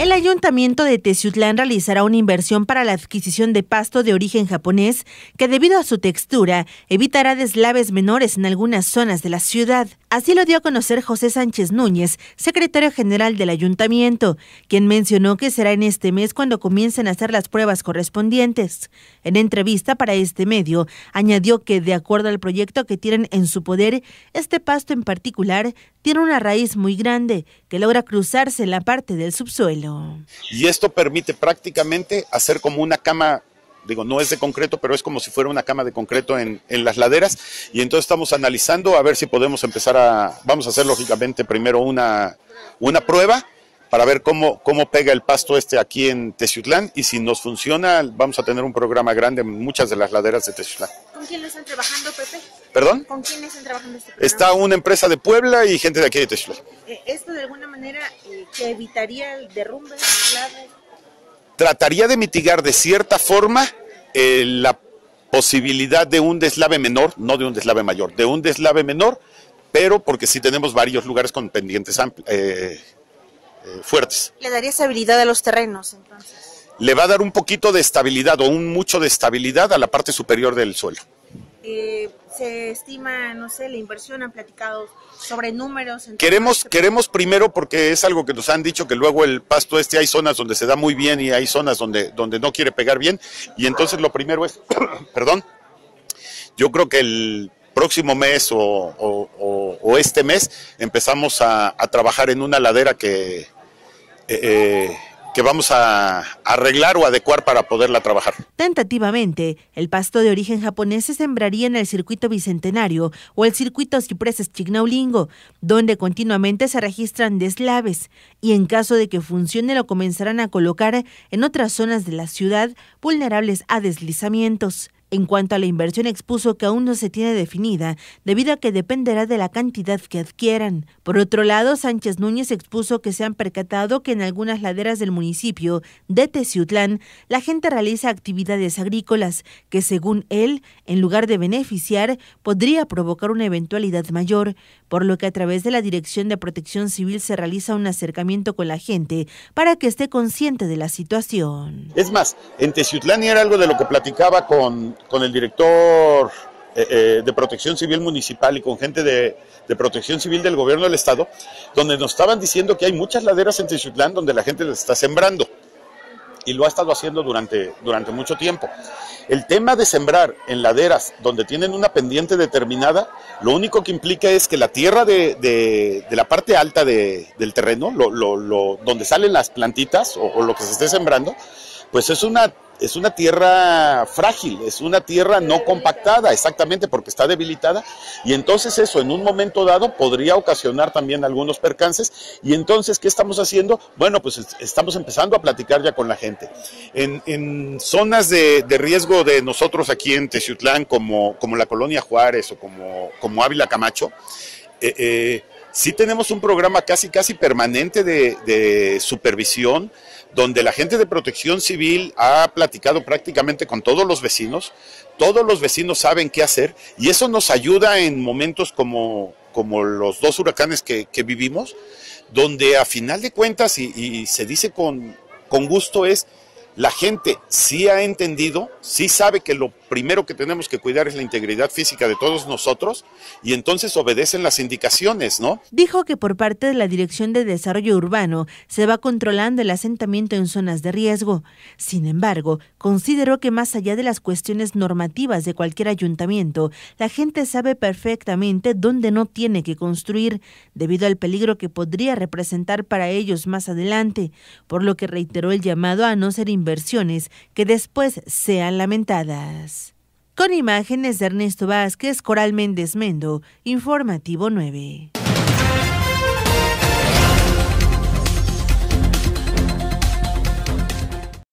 El ayuntamiento de Teciutlán realizará una inversión para la adquisición de pasto de origen japonés que debido a su textura evitará deslaves menores en algunas zonas de la ciudad. Así lo dio a conocer José Sánchez Núñez, secretario general del ayuntamiento, quien mencionó que será en este mes cuando comiencen a hacer las pruebas correspondientes. En entrevista para este medio, añadió que de acuerdo al proyecto que tienen en su poder, este pasto en particular tiene una raíz muy grande que logra cruzarse en la parte del subsuelo. Y esto permite prácticamente hacer como una cama digo, no es de concreto, pero es como si fuera una cama de concreto en, en, las laderas. Y entonces estamos analizando a ver si podemos empezar a, vamos a hacer lógicamente primero una, una prueba para ver cómo, cómo pega el pasto este aquí en Teciutlán y si nos funciona vamos a tener un programa grande en muchas de las laderas de Teciutlán. ¿Con quién lo están trabajando, Pepe? ¿Con quién están trabajando este Está una empresa de Puebla y gente de aquí de Texas. Eh, ¿Esto de alguna manera eh, que evitaría el derrumbe? Trataría de mitigar de cierta forma eh, la posibilidad de un deslave menor, no de un deslave mayor, de un deslave menor, pero porque sí tenemos varios lugares con pendientes fuertes. ¿Le daría estabilidad a los terrenos entonces? Le va a dar un poquito de estabilidad o un mucho de estabilidad a la parte superior del suelo. Eh, se estima, no sé, la inversión, han platicado sobre números. Queremos, queremos primero, porque es algo que nos han dicho, que luego el pasto este hay zonas donde se da muy bien y hay zonas donde, donde no quiere pegar bien, y entonces lo primero es, perdón, yo creo que el próximo mes o, este mes empezamos a, a, trabajar en una ladera que... Eh, eh que vamos a arreglar o adecuar para poderla trabajar. Tentativamente, el pasto de origen japonés se sembraría en el circuito bicentenario o el circuito Cipreses Chignaulingo, donde continuamente se registran deslaves y en caso de que funcione lo comenzarán a colocar en otras zonas de la ciudad vulnerables a deslizamientos. En cuanto a la inversión, expuso que aún no se tiene definida, debido a que dependerá de la cantidad que adquieran. Por otro lado, Sánchez Núñez expuso que se han percatado que en algunas laderas del municipio de Teciutlán, la gente realiza actividades agrícolas que, según él, en lugar de beneficiar, podría provocar una eventualidad mayor, por lo que a través de la Dirección de Protección Civil se realiza un acercamiento con la gente para que esté consciente de la situación. Es más, en Teciutlán era algo de lo que platicaba con con el director eh, eh, de Protección Civil Municipal y con gente de, Protección Civil del Gobierno del Estado, donde nos estaban diciendo que hay muchas laderas en Tizutlán donde la gente está sembrando. Y lo ha estado haciendo durante, durante mucho tiempo. El tema de sembrar en laderas donde tienen una pendiente determinada, lo único que implica es que la tierra de, la parte alta del terreno, donde salen las plantitas o, o lo que se esté sembrando, pues es una es una tierra frágil, es una tierra no compactada, exactamente porque está debilitada, y entonces eso en un momento dado podría ocasionar también algunos percances, y entonces, ¿qué estamos haciendo? Bueno, pues estamos empezando a platicar ya con la gente. En, zonas de, riesgo de nosotros aquí en Teciutlán, como, como la Colonia Juárez o como, como Ávila Camacho, eh, eh sí tenemos un programa casi, casi permanente de, supervisión, donde la gente de protección civil ha platicado prácticamente con todos los vecinos, todos los vecinos saben qué hacer y eso nos ayuda en momentos como, como los dos huracanes que, vivimos, donde a final de cuentas, y, se dice con, con gusto, es la gente sí ha entendido, sí sabe que lo primero que tenemos que cuidar es la integridad física de todos nosotros y entonces obedecen las indicaciones, ¿no? Dijo que por parte de la Dirección de Desarrollo Urbano se va controlando el asentamiento en zonas de riesgo. Sin embargo, consideró que más allá de las cuestiones normativas de cualquier ayuntamiento, la gente sabe perfectamente dónde no tiene que construir debido al peligro que podría representar para ellos más adelante, por lo que reiteró el llamado a no ser versiones que después sean lamentadas. Con imágenes de Ernesto Vázquez, Coral Méndez Mendo, Informativo 9.